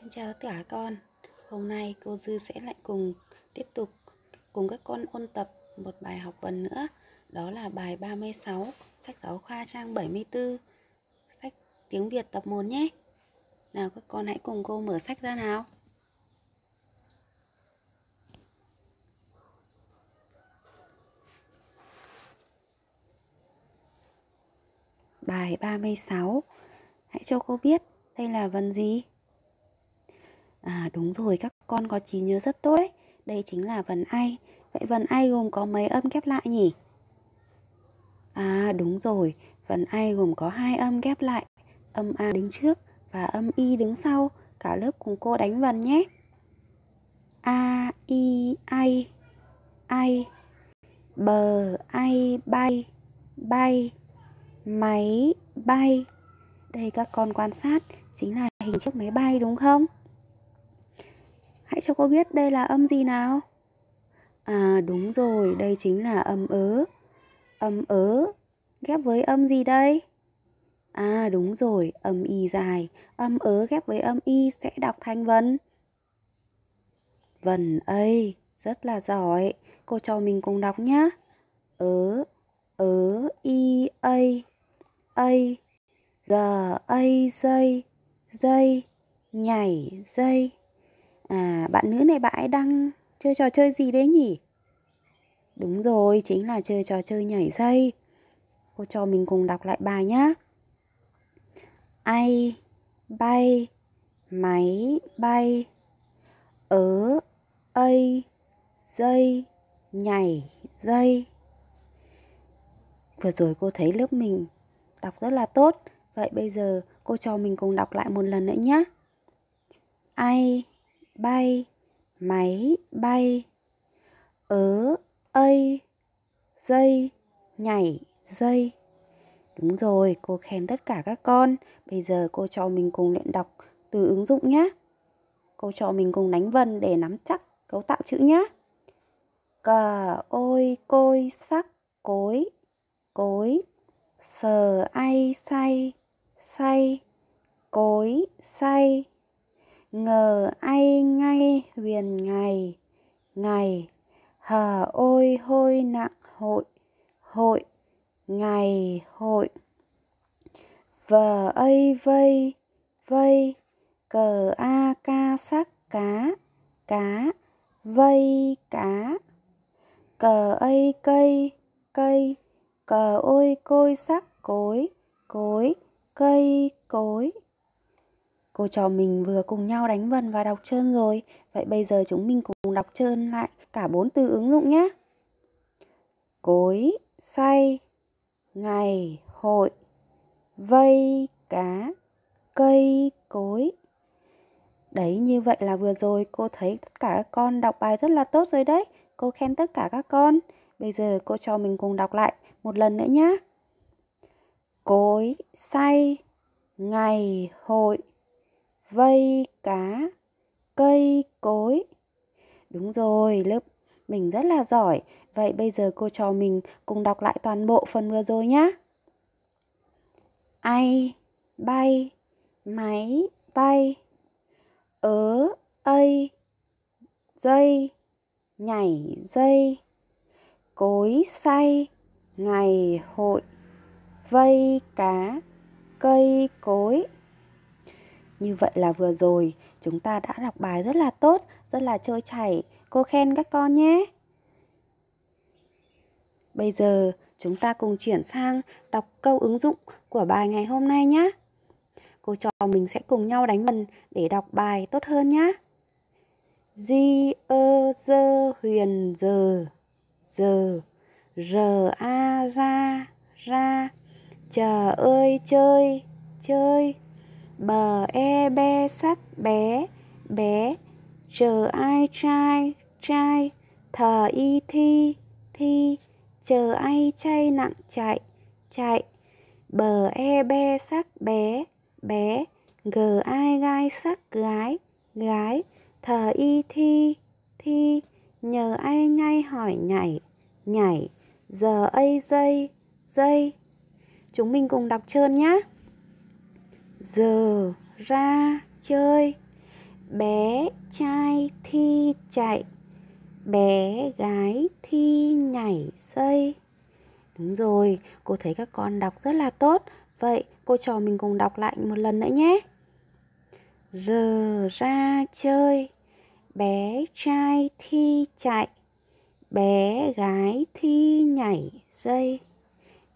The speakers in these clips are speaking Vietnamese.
Xin chào tất cả con Hôm nay cô Dư sẽ lại cùng tiếp tục cùng các con ôn tập một bài học vần nữa Đó là bài 36 sách giáo khoa trang 74 Sách tiếng Việt tập 1 nhé Nào các con hãy cùng cô mở sách ra nào Bài 36 Hãy cho cô biết đây là vần gì? À đúng rồi, các con có trí nhớ rất tốt đấy. Đây chính là vần ai Vậy vần ai gồm có mấy âm ghép lại nhỉ? À đúng rồi, vần ai gồm có hai âm ghép lại. Âm A đứng trước và âm Y đứng sau. Cả lớp cùng cô đánh vần nhé. A, I, ai, ai. Bờ, ai, bay, bay. Máy, bay. Đây các con quan sát chính là hình chiếc máy bay đúng không? Hãy cho cô biết đây là âm gì nào. À đúng rồi, đây chính là âm ớ. Âm ớ ghép với âm gì đây? À đúng rồi, âm y dài, âm ớ ghép với âm y sẽ đọc thành vần. Vần ây, rất là giỏi. Cô cho mình cùng đọc nhá. Ớ, ớ, y, ây, ây, giờ, ây, dây, dây, nhảy, dây. À, bạn nữ này bạn ấy đang chơi trò chơi gì đấy nhỉ? Đúng rồi, chính là chơi trò chơi nhảy dây. Cô cho mình cùng đọc lại bài nhá. Ai bay máy bay ớ ây dây nhảy dây. Vừa rồi cô thấy lớp mình đọc rất là tốt. Vậy bây giờ cô cho mình cùng đọc lại một lần nữa nhé. Ai bay máy bay ớ ây dây nhảy dây đúng rồi cô khen tất cả các con bây giờ cô cho mình cùng luyện đọc từ ứng dụng nhé cô cho mình cùng đánh vần để nắm chắc cấu tạo chữ nhé cờ ôi côi sắc cối cối sờ ai say say cối say ngờ ai ngay huyền ngày ngày hờ ôi hôi nặng hội hội ngày hội vờ ây vây vây cờ a ca sắc cá cá vây cá cờ ây cây cây cờ ôi côi sắc cối cối cây cối Cô trò mình vừa cùng nhau đánh vần và đọc trơn rồi, vậy bây giờ chúng mình cùng đọc trơn lại cả bốn từ ứng dụng nhé. Cối, say, ngày, hội, vây, cá, cây, cối. Đấy như vậy là vừa rồi cô thấy tất cả các con đọc bài rất là tốt rồi đấy. Cô khen tất cả các con. Bây giờ cô cho mình cùng đọc lại một lần nữa nhé. Cối, say, ngày, hội, vây cá cây cối đúng rồi lớp mình rất là giỏi vậy bây giờ cô trò mình cùng đọc lại toàn bộ phần vừa rồi nhé ai bay máy bay ớ ây dây nhảy dây cối say ngày hội vây cá cây cối như vậy là vừa rồi, chúng ta đã đọc bài rất là tốt, rất là trôi chảy. Cô khen các con nhé. Bây giờ, chúng ta cùng chuyển sang đọc câu ứng dụng của bài ngày hôm nay nhé. Cô trò mình sẽ cùng nhau đánh vần để đọc bài tốt hơn nhé. Di ơ dơ huyền giờ giờ r a ra ra chờ ơi chơi chơi bờ e be sắc bé bé chờ ai trai trai thờ y thi thi chờ ai chay nặng chạy chạy bờ e be sắc bé bé g ai gai sắc gái gái thờ y thi thi nhờ ai ngay hỏi nhảy nhảy giờ ấy dây dây chúng mình cùng đọc trơn nhé giờ ra chơi bé trai thi chạy bé gái thi nhảy dây đúng rồi cô thấy các con đọc rất là tốt vậy cô trò mình cùng đọc lại một lần nữa nhé giờ ra chơi bé trai thi chạy bé gái thi nhảy dây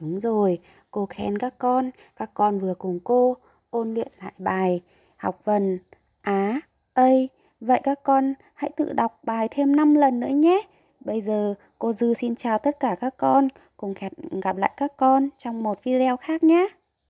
đúng rồi cô khen các con các con vừa cùng cô ôn luyện lại bài, học vần á, ây. Vậy các con hãy tự đọc bài thêm 5 lần nữa nhé. Bây giờ cô Dư xin chào tất cả các con, cùng hẹn gặp lại các con trong một video khác nhé.